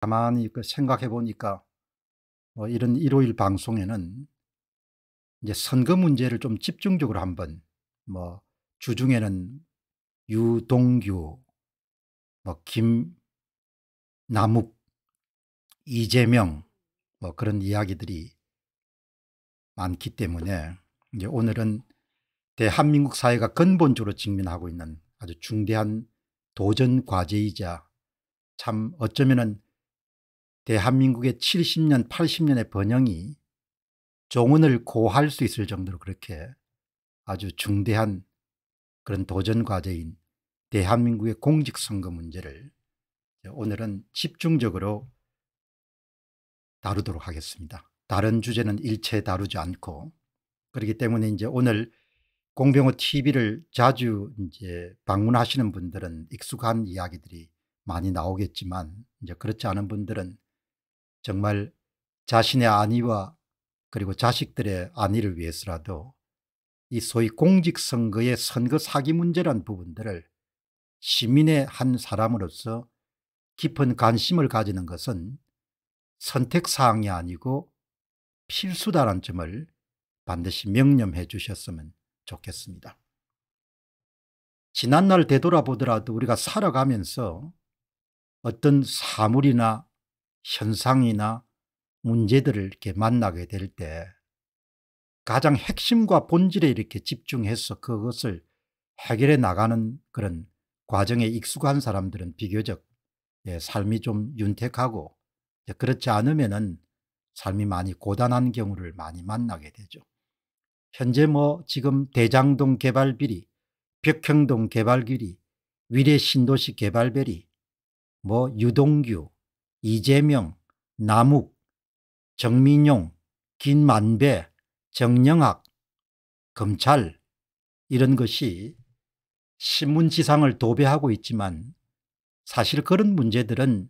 가만히 그 생각해 보니까 뭐 이런 일요일 방송에는 이제 선거 문제를 좀 집중적으로 한번 뭐 주중에는 유동규, 뭐 김남욱, 이재명 뭐 그런 이야기들이 많기 때문에 이제 오늘은 대한민국 사회가 근본적으로 직면하고 있는 아주 중대한 도전 과제이자 참 어쩌면은 대한민국의 예, 70년 80년의 번영이 종언을 고할 수 있을 정도로 그렇게 아주 중대한 그런 도전과제인 대한민국의 공직선거 문제를 오늘은 집중적으로 다루도록 하겠습니다. 다른 주제는 일체 다루지 않고 그렇기 때문에 이제 오늘 공병호 TV를 자주 이제 방문하시는 분들은 익숙한 이야기들이 많이 나오겠지만 이제 그렇지 않은 분들은 정말 자신의 안위와 그리고 자식들의 안위를 위해서라도 이 소위 공직선거의 선거 사기 문제란 부분들을 시민의 한 사람으로서 깊은 관심을 가지는 것은 선택사항이 아니고 필수다란 점을 반드시 명념해 주셨으면 좋겠습니다. 지난날 되돌아보더라도 우리가 살아가면서 어떤 사물이나 현상이나 문제들을 이렇게 만나게 될 때 가장 핵심과 본질에 이렇게 집중해서 그것을 해결해 나가는 그런 과정에 익숙한 사람들은 비교적 예, 삶이 좀 윤택하고 그렇지 않으면은 삶이 많이 고단한 경우를 많이 만나게 되죠. 현재 뭐 지금 대장동 개발비리, 벽형동 개발비리, 위례 신도시 개발비리, 뭐 유동규, 이재명, 남욱, 정민용, 김만배, 정영학, 검찰 이런 것이 신문지상을 도배하고 있지만 사실 그런 문제들은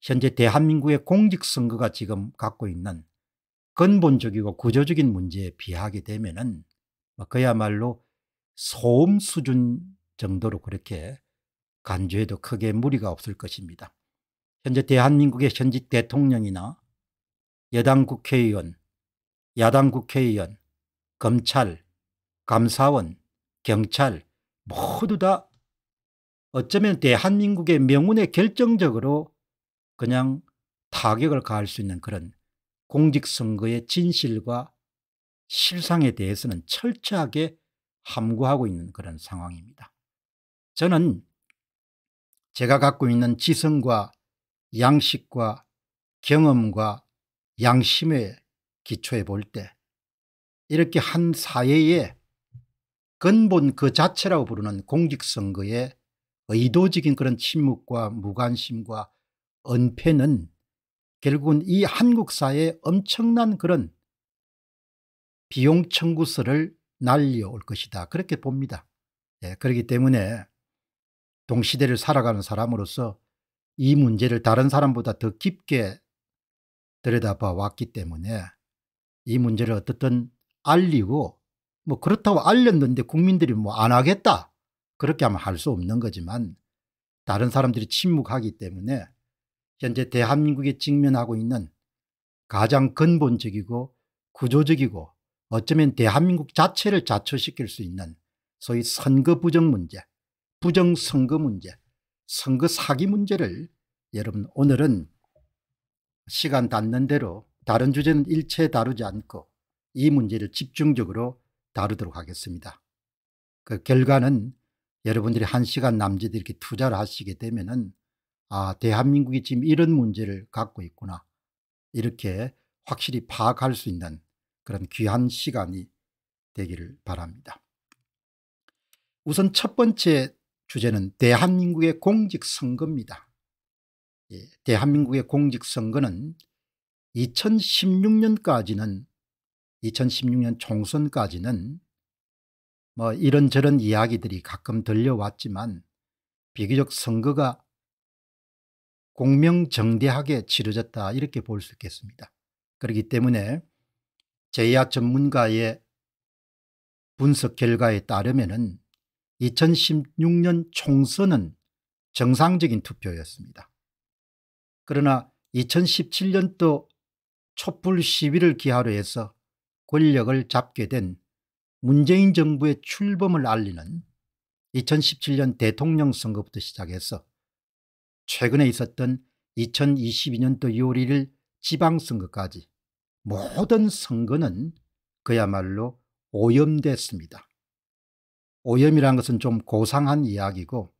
현재 대한민국의 공직선거가 지금 갖고 있는 근본적이고 구조적인 문제에 비하게 되면 은 뭐 그야말로 소음 수준 정도로 그렇게 간주해도 크게 무리가 없을 것입니다. 현재 대한민국의 현직 대통령이나 여당 국회의원, 야당 국회의원, 검찰, 감사원, 경찰 모두 다 어쩌면 대한민국의 명운에 결정적으로 그냥 타격을 가할 수 있는 그런 공직선거의 진실과 실상에 대해서는 철저하게 함구하고 있는 그런 상황입니다. 저는 제가 갖고 있는 지성과 양식과 경험과 양심에 기초해 볼 때 이렇게 한 사회의 근본 그 자체라고 부르는 공직선거의 의도적인 그런 침묵과 무관심과 은폐는 결국은 이 한국 사회에 엄청난 그런 비용 청구서를 날려올 것이다. 그렇게 봅니다. 예, 그렇기 때문에 동시대를 살아가는 사람으로서 이 문제를 다른 사람보다 더 깊게 들여다봐 왔기 때문에 이 문제를 어떻든 알리고 뭐 그렇다고 알렸는데 국민들이 뭐 안 하겠다 그렇게 하면 할 수 없는 거지만 다른 사람들이 침묵하기 때문에 현재 대한민국이 직면하고 있는 가장 근본적이고 구조적이고 어쩌면 대한민국 자체를 자초시킬 수 있는 소위 선거 부정 문제, 부정 선거 문제 선거 사기 문제를 여러분 오늘은 시간 닿는 대로 다른 주제는 일체 다루지 않고 이 문제를 집중적으로 다루도록 하겠습니다. 그 결과는 여러분들이 한 시간 남짓 이렇게 투자를 하시게 되면은 아 대한민국이 지금 이런 문제를 갖고 있구나 이렇게 확실히 파악할 수 있는 그런 귀한 시간이 되기를 바랍니다. 우선 첫 번째 주제는 대한민국의 공직선거입니다. 예, 대한민국의 공직선거는 2016년까지는 2016년 총선까지는 뭐 이런저런 이야기들이 가끔 들려왔지만 비교적 선거가 공명정대하게 치러졌다 이렇게 볼 수 있겠습니다. 그렇기 때문에 제야 전문가의 분석 결과에 따르면 은 2016년 총선은 정상적인 투표였습니다. 그러나 2017년도 촛불 시위를 기하로 해서 권력을 잡게 된 문재인 정부의 출범을 알리는 2017년 대통령 선거부터 시작해서 최근에 있었던 2022년도 6월 1일 지방선거까지 모든 선거는 그야말로 오염됐습니다. 오염이란 것은 좀 고상한 이야기고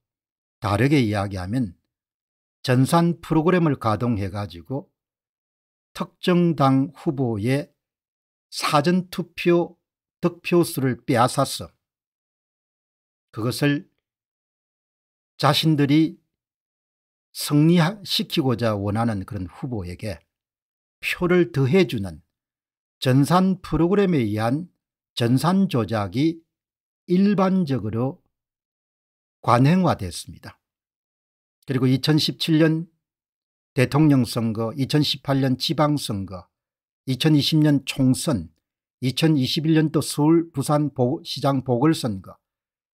다르게 이야기하면 전산 프로그램을 가동해 가지고 특정 당 후보의 사전투표 득표수를 빼앗아서 그것을 자신들이 승리시키고자 원하는 그런 후보에게 표를 더해주는 전산 프로그램에 의한 전산 조작이 일반적으로 관행화됐습니다. 그리고 2017년 대통령 선거, 2018년 지방선거, 2020년 총선, 2021년도 서울 부산 시장 보궐선거,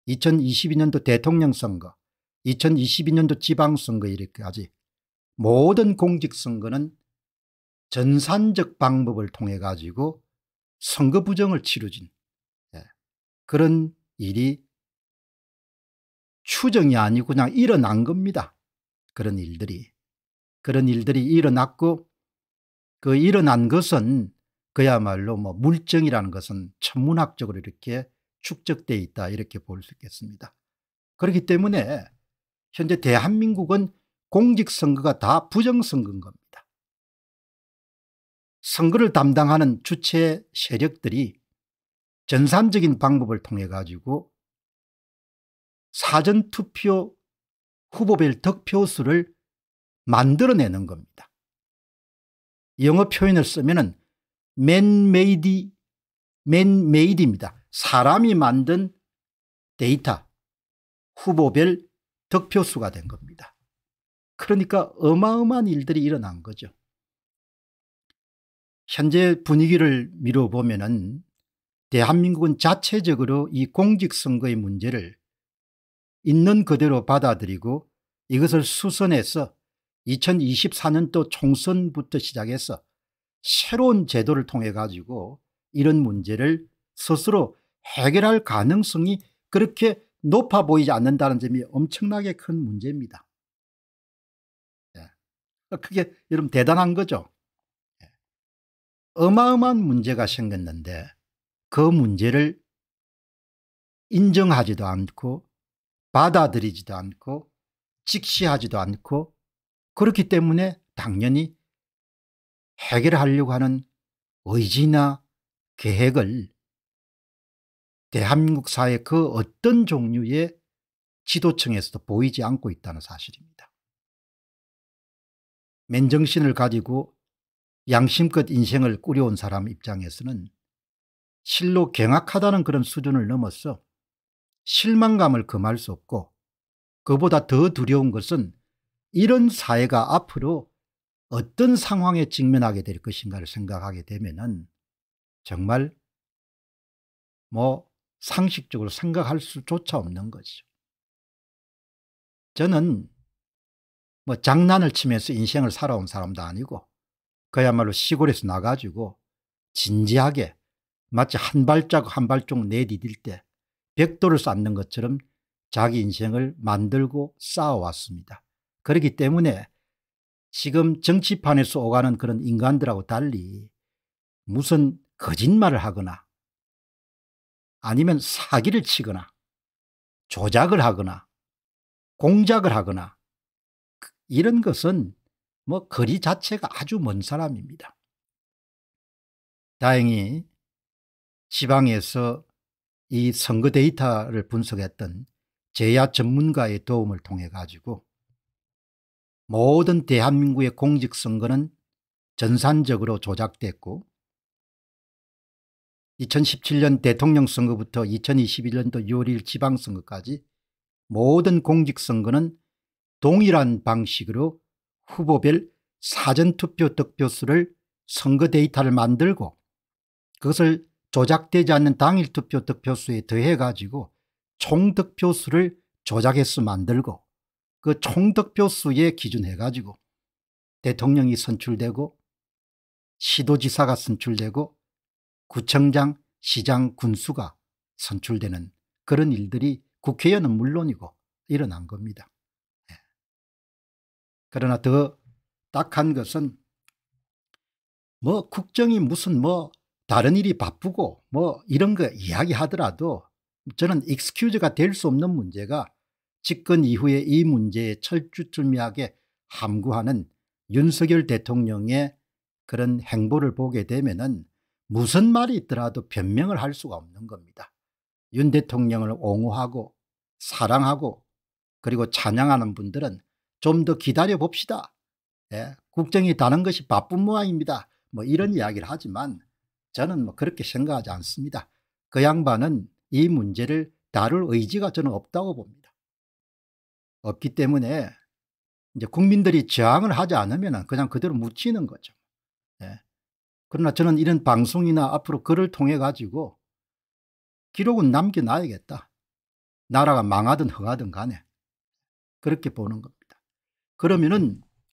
2022년도 대통령 선거, 2022년도 지방선거 이렇게까지 모든 공직선거는 전산적 방법을 통해 가지고 선거 부정을 치루진 예, 그런 일이 추정이 아니고 그냥 일어난 겁니다. 그런 일들이. 그런 일들이 일어났고 그 일어난 것은 그야말로 뭐 물정이라는 것은 천문학적으로 이렇게 축적되어 있다 이렇게 볼 수 있겠습니다. 그렇기 때문에 현재 대한민국은 공직선거가 다 부정선거인 겁니다. 선거를 담당하는 주체 세력들이 전산적인 방법을 통해 가지고 사전투표 후보별 득표수를 만들어내는 겁니다. 영어 표현을 쓰면 은 man-made, man-made입니다. 사람이 만든 데이터, 후보별 득표수가 된 겁니다. 그러니까 어마어마한 일들이 일어난 거죠. 현재 분위기를 미뤄보면 은 대한민국은 자체적으로 이 공직선거의 문제를 있는 그대로 받아들이고 이것을 수선해서 2024년도 총선부터 시작해서 새로운 제도를 통해 가지고 이런 문제를 스스로 해결할 가능성이 그렇게 높아 보이지 않는다는 점이 엄청나게 큰 문제입니다. 예. 그게 여러분 대단한 거죠. 예. 어마어마한 문제가 생겼는데 그 문제를 인정하지도 않고 받아들이지도 않고 직시하지도 않고 그렇기 때문에 당연히 해결하려고 하는 의지나 계획을 대한민국 사회 그 어떤 종류의 지도층에서도 보이지 않고 있다는 사실입니다. 맨정신을 가지고 양심껏 인생을 꾸려온 사람 입장에서는 실로 경악하다는 그런 수준을 넘어서 실망감을 금할 수 없고 그보다 더 두려운 것은 이런 사회가 앞으로 어떤 상황에 직면하게 될 것인가를 생각하게 되면은 정말 뭐 상식적으로 생각할 수조차 없는 거죠. 저는 뭐 장난을 치면서 인생을 살아온 사람도 아니고 그야말로 시골에서 나가지고 진지하게 마치 한 발짝 한 발짝 내디딜 때 벽돌을 쌓는 것처럼 자기 인생을 만들고 쌓아왔습니다. 그렇기 때문에 지금 정치판에서 오가는 그런 인간들하고 달리 무슨 거짓말을 하거나 아니면 사기를 치거나 조작을 하거나 공작을 하거나 그 이런 것은 뭐 거리 자체가 아주 먼 사람입니다. 다행히 지방에서 이 선거 데이터를 분석했던 제야 전문가의 도움을 통해 가지고 모든 대한민국의 공직선거는 전산적으로 조작됐고 2017년 대통령 선거부터 2021년도 6월 1일 지방선거까지 모든 공직선거는 동일한 방식으로 후보별 사전투표 득표수를 선거 데이터를 만들고 그것을 조작되지 않는 당일 투표 득표수에 더해 가지고 총 득표수를 조작해서 만들고 그 총 득표수에 기준해 가지고 대통령이 선출되고 시도지사가 선출되고 구청장, 시장, 군수가 선출되는 그런 일들이 국회의원은 물론이고 일어난 겁니다. 네. 그러나 더 딱한 것은 뭐 국정이 무슨 뭐 다른 일이 바쁘고 뭐 이런 거 이야기하더라도 저는 익스큐즈가 될 수 없는 문제가 집권 이후에 이 문제에 철두철미하게 함구하는 윤석열 대통령의 그런 행보를 보게 되면은 무슨 말이 있더라도 변명을 할 수가 없는 겁니다. 윤 대통령을 옹호하고 사랑하고 그리고 찬양하는 분들은 좀 더 기다려 봅시다. 예, 국정이 다른 것이 바쁜 모양입니다. 뭐 이런 음. 이야기를 하지만 저는 뭐 그렇게 생각하지 않습니다. 그 양반은 이 문제를 다룰 의지가 저는 없다고 봅니다. 없기 때문에 이제 국민들이 저항을 하지 않으면 그냥 그대로 묻히는 거죠. 예. 그러나 저는 이런 방송이나 앞으로 글을 통해 가지고 기록은 남겨놔야겠다. 나라가 망하든 흥하든 간에 그렇게 보는 겁니다. 그러면은